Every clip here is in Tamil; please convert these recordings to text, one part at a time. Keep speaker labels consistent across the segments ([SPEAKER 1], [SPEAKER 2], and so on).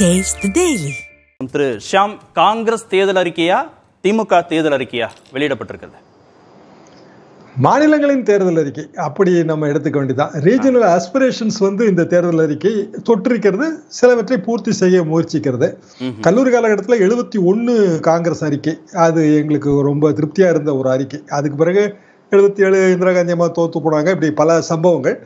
[SPEAKER 1] டேஸ்ட் டெய்லி
[SPEAKER 2] திரு ஷியாம் காங்கிரஸ் தேர்தல் அறிக்கையா திமுக தேர்தல் அறிக்கையா வெளியிடப்பட்டிருக்கிறது
[SPEAKER 1] மாநிலங்களின் தேர்தல் அறிக்கை அப்படி நம்ம எடுத்துக்க வேண்டியதான் ரீஜனல் ஆஸ்பிரேஷன்ஸ் வந்து இந்த தேர்தல் அறிக்கை தொற்றிருக்கிறது சிலவற்றை பூர்த்தி செய்ய முயற்சிக்கிறது கல்லூரி காலகட்டத்தில் எழுபத்தி ஒன்று காங்கிரஸ் அறிக்கை அது எங்களுக்கு ரொம்ப திருப்தியாக இருந்த ஒரு அறிக்கை அதுக்கு பிறகு எழுபத்தி ஏழு இந்திரா காந்தி அம்மா தோத்து போனாங்க இப்படி பல சம்பவங்கள்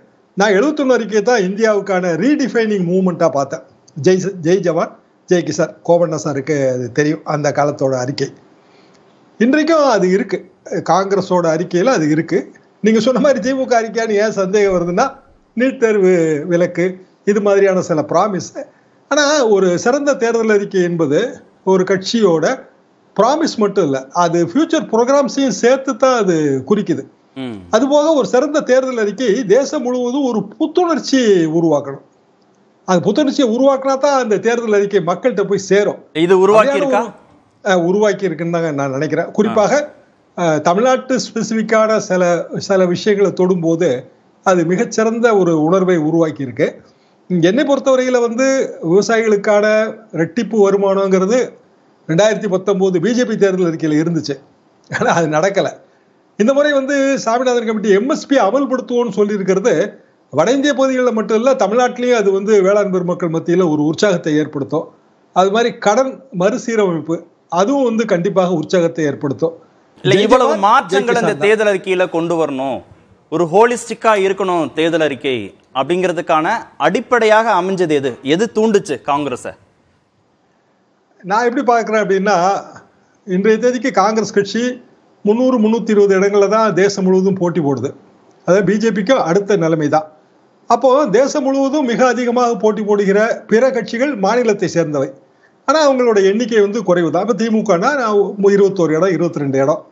[SPEAKER 1] நான் எழுபத்தொன்று அறிக்கையை தான் இந்தியாவுக்கான ரீடிஃபைனிங் மூமெண்ட்டாக பார்த்தேன் ஜெய் ஜெய் ஜவான் ஜெய் கிஷான் கோவண்ண சாருக்கு அது தெரியும் அந்த காலத்தோட அறிக்கை இன்றைக்கும் அது இருக்கு காங்கிரஸோட அறிக்கையில் அது இருக்கு நீங்க சொன்ன மாதிரி திமுக அறிக்கையான்னு ஏன் சந்தேகம் வருதுன்னா நீட் தேர்வு விலக்கு இது மாதிரியான சில ப்ராமிஸ் ஆனால் ஒரு சிறந்த தேர்தல் அறிக்கை என்பது ஒரு கட்சியோட ப்ராமிஸ் மட்டும் இல்லை அது ஃபியூச்சர் ப்ரோக்ராம்ஸையும் சேர்த்து தான் அது குறிக்குது அதுபோக ஒரு சிறந்த தேர்தல் அறிக்கை தேசம் முழுவதும் ஒரு புத்துணர்ச்சி உருவாக்கணும் அந்த புத்துணர்ச்சியை உருவாக்கினா தான் அந்த தேர்தல் அறிக்கை மக்கள்கிட்ட போய் சேரும் இது உருவாக்கி உருவாக்கி இருக்குன்னு நான் நினைக்கிறேன் குறிப்பாக தமிழ்நாட்டு ஸ்பெசிஃபிக்கான சில சில விஷயங்களை தொடும்போது அது மிகச்சிறந்த ஒரு உணர்வை உருவாக்கி இருக்கு என்னை பொறுத்தவரையில் வந்து விவசாயிகளுக்கான ரெட்டிப்பு வருமானங்கிறது ரெண்டாயிரத்தி பத்தொம்போது பிஜேபி தேர்தல் அறிக்கையில் இருந்துச்சு ஆனால் அது நடக்கலை இந்த முறை வந்து சாமிநாதன் கமிட்டி எம்எஸ்பி அமல்படுத்துவோம்னு சொல்லியிருக்கிறது வட இந்திய பகுதிகளில் மட்டும் இல்லை தமிழ்நாட்டிலையும் அது வந்து வேளாண் பெருமக்கள் மத்தியில் ஒரு உற்சாகத்தை ஏற்படுத்தும் அது மாதிரி கடன் மறுசீரமைப்பு அதுவும் வந்து கண்டிப்பாக உற்சாகத்தை ஏற்படுத்தும்
[SPEAKER 2] இல்லை இவ்வளவு மாற்றங்கள் இந்த தேர்தல் அறிக்கையில் கொண்டு வரணும் ஒரு ஹோலிஸ்டிக்காக இருக்கணும் தேர்தல் அறிக்கை அப்படிங்கிறதுக்கான அடிப்படையாக அமைஞ்சது எது எது தூண்டுச்சு காங்கிரஸை
[SPEAKER 1] நான் எப்படி பார்க்குறேன் அப்படின்னா இன்றைய தேதிக்கு காங்கிரஸ் கட்சி முந்நூறு முந்நூற்றி இருபது இடங்களில் தான் தேசம் முழுவதும் போட்டி போடுது அதாவது பிஜேபிக்கு அடுத்த நிலைமை தான் அப்போ தேசம் முழுவதும் மிக அதிகமாக போட்டி போடுகிற பிற கட்சிகள் மாநிலத்தை சேர்ந்தவை ஆனால் அவங்களோட எண்ணிக்கை வந்து குறைவு தான் இப்போ திமுகனா இருபத்தோரு இடம் இருபத்தி ரெண்டு இடம்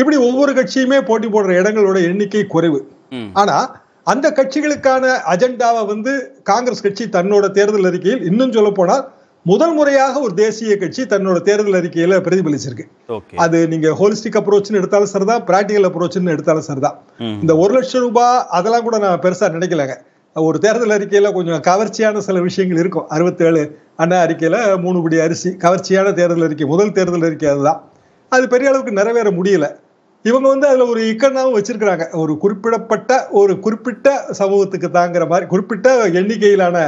[SPEAKER 1] இப்படி ஒவ்வொரு கட்சியுமே போட்டி போடுற இடங்களோட எண்ணிக்கை குறைவு ஆனால் அந்த கட்சிகளுக்கான அஜெண்டாவை வந்து காங்கிரஸ் கட்சி தன்னோட தேர்தல் அறிக்கையில் இன்னும் சொல்ல போனால் முதல் முறையாக ஒரு தேசிய கட்சி தன்னோட தேர்தல் அறிக்கையில பிரதிபலிச்சிருக்கு அது நீங்க ஹோலிஸ்டிக் அப்ரோச்னு எடுத்தாலும் சரிதான் பிராக்டிகல் அப்ரோச்னு எடுத்தாலும் சரிதான் இந்த ஒரு லட்சம் ரூபாய் அதெல்லாம் கூட நான் பெருசா நினைக்கலங்க ஒரு தேர்தல் அறிக்கையில் கொஞ்சம் கவர்ச்சியான சில விஷயங்கள் இருக்கும் அறுபத்தேழு அண்ணா அறிக்கையில் மூணு படி அரிசி கவர்ச்சியான தேர்தல் அறிக்கை முதல் தேர்தல் அறிக்கை அதுதான் அது பெரிய அளவுக்கு நிறைவேற முடியல இவங்க வந்து அதில் ஒரு இக்கனாவும் வச்சிருக்கிறாங்க ஒரு குறிப்பிடப்பட்ட ஒரு குறிப்பிட்ட சமூகத்துக்கு தாங்கிற மாதிரி குறிப்பிட்ட எண்ணிக்கையிலான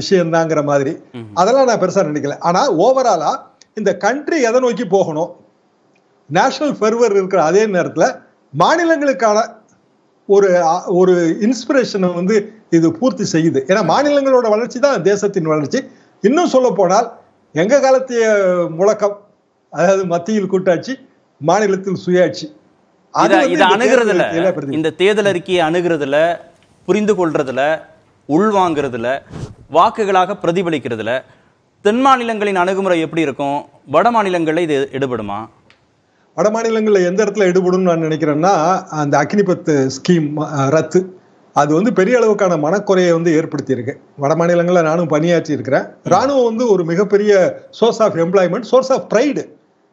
[SPEAKER 1] விஷயம் தாங்கிற மாதிரி அதெல்லாம் நான் பெருசாக நினைக்கல ஆனால் ஓவராலாக இந்த கண்ட்ரி எதை நோக்கி போகணும் நேஷனல் ஃபெர்வர் இருக்கிற அதே நேரத்தில் மாநிலங்களுக்கான ஒரு ஒரு இன்ஸ்பிரேஷனை வந்து இது பூர்த்தி செய்யுது ஏன்னா மாநிலங்களோட வளர்ச்சி தான் தேசத்தின் வளர்ச்சி இன்னும் சொல்ல போனால் எங்க காலத்திய முழக்கம் அதாவது மத்தியில் கூட்டாட்சி மாநிலத்தில் சுயாட்சி
[SPEAKER 2] இதை அணுகிறதுல இந்த தேர்தல் அறிக்கையை அணுகிறதுல புரிந்து கொள்றதுல உள்வாங்கிறதுல வாக்குகளாக பிரதிபலிக்கிறதுல தென் மாநிலங்களின் அணுகுமுறை எப்படி இருக்கும் வட மாநிலங்களில் இது எடுபடுமா
[SPEAKER 1] வட மாநிலங்களில் எந்த இடத்துல எடுபடும் நான் நினைக்கிறேன்னா அந்த அக்னிபத் ஸ்கீம் ரத்து அது வந்து பெரிய அளவுக்கான மனக்குறையை வந்து ஏற்படுத்தியிருக்கு வட மாநிலங்களில் நானும் பணியாற்றி இருக்கிறேன் ராணுவம் வந்து ஒரு மிகப்பெரிய source of employment source of pride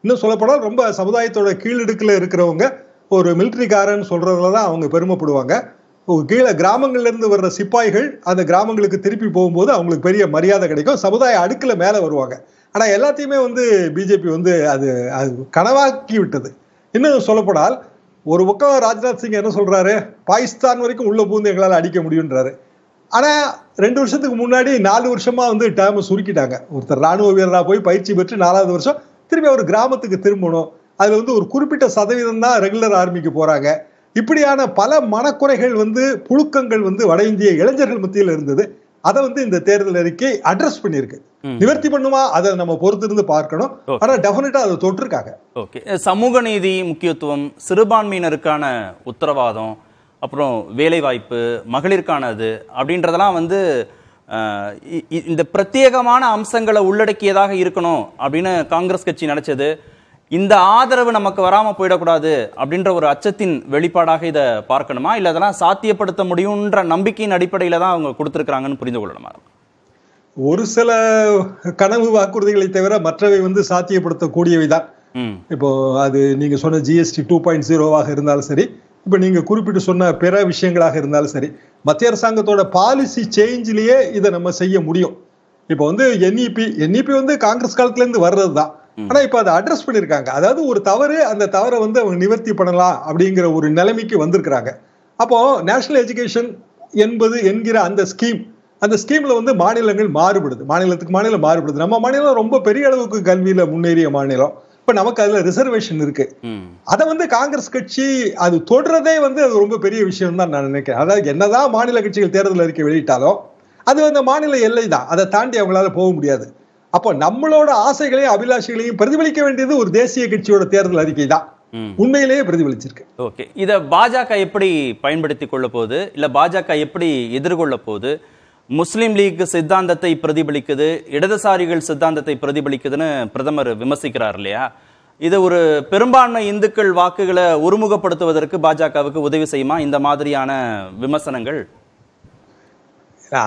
[SPEAKER 1] இன்னும் சொல்லப்போனால் ரொம்ப சமுதாயத்தோட கீழடுக்கில் இருக்கிறவங்க ஒரு காரன் சொல்கிறதுல தான் அவங்க பெருமைப்படுவாங்க கீழே கிராமங்கள்லேருந்து வர்ற சிப்பாய்கள் அந்த கிராமங்களுக்கு திருப்பி போகும்போது அவங்களுக்கு பெரிய மரியாதை கிடைக்கும் சமுதாய அடுக்கில் மேலே வருவாங்க ஆனால் எல்லாத்தையுமே வந்து பிஜேபி வந்து அது அது கனவாக்கி விட்டது இன்னும் சொல்லப்போனால் ஒரு பக்கம் ராஜ்நாத் சிங் என்ன சொல்றாரு பாகிஸ்தான் வரைக்கும் உள்ள பூந்து எங்களால் அடிக்க முடியுன்றாரு ஆனா ரெண்டு வருஷத்துக்கு முன்னாடி நாலு வருஷமா வந்து டேம் சுருக்கிட்டாங்க ஒருத்தர் ராணுவ வீரராக போய் பயிற்சி பெற்று நாலாவது வருஷம் திரும்பி அவர் கிராமத்துக்கு திரும்பணும் அதுல வந்து ஒரு குறிப்பிட்ட சதவீதம் தான் ரெகுலர் ஆர்மிக்கு போறாங்க இப்படியான பல மனக்குறைகள் வந்து புழுக்கங்கள் வந்து வட இந்திய இளைஞர்கள் மத்தியில் இருந்தது அதை வந்து இந்த தேர்தல் அறிக்கை அட்ரஸ் பண்ணியிருக்கு நிவர்த்தி பண்ணுமா அதை நம்ம பொறுத்திருந்து பார்க்கணும் ஆனா டெஃபினட்டா அதை தொட்டிருக்காங்க
[SPEAKER 2] ஓகே சமூக நீதி முக்கியத்துவம் சிறுபான்மையினருக்கான உத்தரவாதம் அப்புறம் வேலைவாய்ப்பு அது அப்படின்றதெல்லாம் வந்து இந்த பிரத்யேகமான அம்சங்களை உள்ளடக்கியதாக இருக்கணும் அப்படின்னு காங்கிரஸ் கட்சி நினைச்சது இந்த ஆதரவு நமக்கு வராமல் போயிடக்கூடாது அப்படின்ற ஒரு அச்சத்தின் வெளிப்பாடாக இதை பார்க்கணுமா இல்லை அதெல்லாம் சாத்தியப்படுத்த முடியுன்ற நம்பிக்கையின் அடிப்படையில் தான் அவங்க கொடுத்துருக்குறாங்கன்னு புரிந்து கொள்ளணுமா
[SPEAKER 1] ஒரு சில கனவு வாக்குறுதிகளை தவிர மற்றவை வந்து சாத்தியப்படுத்தக்கூடியவை தான் இப்போ அது நீங்க சொன்ன ஜிஎஸ்டி டூ பாயிண்ட் ஜீரோவாக இருந்தாலும் சரி இப்போ நீங்கள் குறிப்பிட்டு சொன்ன பிற விஷயங்களாக இருந்தாலும் சரி மத்திய அரசாங்கத்தோட பாலிசி சேஞ்ச்லயே இதை நம்ம செய்ய முடியும் இப்போ வந்து என்இபி என்இபி e e வந்து காங்கிரஸ் காலத்துலேருந்து வர்றது தான் ஆனா இப்ப அதை அட்ரஸ் பண்ணிருக்காங்க அதாவது ஒரு தவறு அந்த தவறை வந்து அவங்க நிவர்த்தி பண்ணலாம் அப்படிங்கிற ஒரு நிலைமைக்கு வந்திருக்கிறாங்க அப்போ நேஷனல் எஜுகேஷன் என்பது என்கிற அந்த ஸ்கீம் அந்த ஸ்கீம்ல வந்து மாநிலங்கள் மாறுபடுது மாநிலத்துக்கு மாநிலம் மாறுபடுது நம்ம மாநிலம் ரொம்ப பெரிய அளவுக்கு கல்வியில முன்னேறிய மாநிலம் இப்ப நமக்கு அதுல ரிசர்வேஷன் இருக்கு அதை வந்து காங்கிரஸ் கட்சி அது தொடர்றதே வந்து அது ரொம்ப பெரிய விஷயம் தான் நான் நினைக்கிறேன் அதாவது என்னதான் மாநில கட்சிகள் தேர்தல் அறிக்கை வெளியிட்டாலும் அது அந்த மாநில எல்லை தான் அதை தாண்டி அவங்களால போக முடியாது அப்போ நம்மளோட ஆசைகளையும் அபிலாஷைகளையும் பிரதிபலிக்க வேண்டியது ஒரு தேசிய கட்சியோட தேர்தல் அறிக்கை தான் உண்மையிலேயே பிரதிபலிச்சிருக்கு
[SPEAKER 2] ஓகே இதை பாஜக எப்படி பயன்படுத்தி கொள்ள போகுது இல்லை பாஜக எப்படி எதிர்கொள்ள போகுது முஸ்லீம் லீக் சித்தாந்தத்தை பிரதிபலிக்குது இடதுசாரிகள் சித்தாந்தத்தை பிரதிபலிக்குதுன்னு பிரதமர் விமர்சிக்கிறார் இல்லையா இது ஒரு பெரும்பான்மை இந்துக்கள் வாக்குகளை ஒருமுகப்படுத்துவதற்கு பாஜகவுக்கு உதவி செய்யுமா இந்த மாதிரியான விமர்சனங்கள்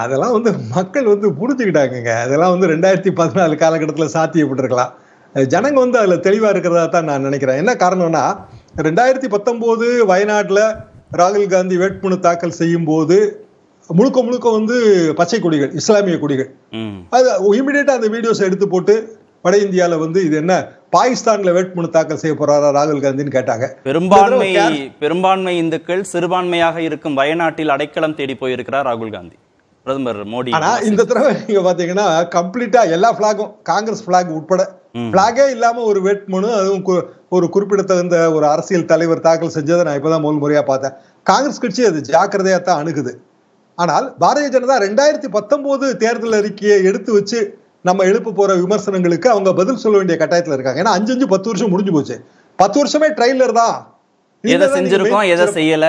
[SPEAKER 1] அதெல்லாம் வந்து மக்கள் வந்து புரிஞ்சுக்கிட்டாங்க அதெல்லாம் வந்து ரெண்டாயிரத்தி பதினாலு காலகட்டத்தில் சாத்தியப்பட்டிருக்கலாம் ஜனங்க வந்து அதில் தெளிவாக இருக்கிறதா தான் நான் நினைக்கிறேன் என்ன காரணம்னா ரெண்டாயிரத்தி பத்தொம்போது வயநாட்டில் ராகுல் காந்தி வேட்புமனு தாக்கல் செய்யும் போது முழுக்க முழுக்க வந்து பச்சை கொடிகள் இஸ்லாமிய கொடிகள் அது இமீடியட்டா அந்த வீடியோஸ் எடுத்து போட்டு வட இந்தியால வந்து இது என்ன பாகிஸ்தான்ல வேட்புமனு தாக்கல் செய்ய போறாரா ராகுல் காந்தின்னு கேட்டாங்க பெரும்பான்மை
[SPEAKER 2] பெரும்பான்மை இந்துக்கள் சிறுபான்மையாக இருக்கும் வயநாட்டில் அடைக்கலம் தேடி போயிருக்கிறார் ராகுல் காந்தி பிரதமர் மோடி ஆனா இந்த
[SPEAKER 1] தடவை நீங்க பாத்தீங்கன்னா கம்ப்ளீட்டா எல்லா பிளாகும் காங்கிரஸ் பிளாக் உட்பட பிளாகே இல்லாம ஒரு வேட்புமனு அதுவும் ஒரு குறிப்பிடத்தகுந்த ஒரு அரசியல் தலைவர் தாக்கல் செஞ்சதை நான் இப்பதான் முதல் முறையா பார்த்தேன் காங்கிரஸ் கட்சி அது ஜாக்கிரதையா தான் அணுகுது ஆனால் பாரதிய ஜனதா ரெண்டாயிரத்தி பத்தொன்பது தேர்தல் அறிக்கையை எடுத்து வச்சு நம்ம எழுப்ப போற விமர்சனங்களுக்கு அவங்க பதில் சொல்ல வேண்டிய கட்டாயத்துல இருக்காங்க ஏன்னா அஞ்சு அஞ்சு பத்து வருஷம் முடிஞ்சு போச்சு பத்து வருஷமே ட்ரெயிலர் தான்
[SPEAKER 2] எதை செஞ்சிருக்கோம் எதை செய்யல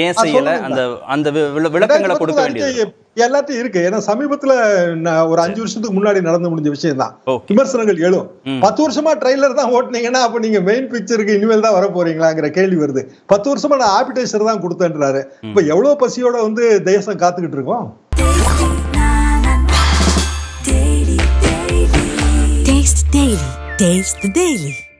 [SPEAKER 2] ஏன் செய்யல அந்த அந்த விளக்கங்களை கொடுக்க வேண்டியது
[SPEAKER 1] எல்லாத்தையும் இருக்கு ஏன்னா சமீபத்துல ஒரு அஞ்சு வருஷத்துக்கு முன்னாடி நடந்து முடிஞ்ச விஷயம் தான் விமர்சனங்கள் எழும் பத்து வருஷமா ட்ரெயிலர் தான் ஓட்டினீங்கன்னா அப்ப நீங்க மெயின் பிக்சருக்கு இனிமேல் தான் வர போறீங்களாங்கிற கேள்வி வருது பத்து வருஷமா நான் ஆபிடைசர் தான் கொடுத்தேன்றாரு இப்ப எவ்வளவு பசியோட வந்து தேசம் காத்துக்கிட்டு இருக்கோம் Taste the daily.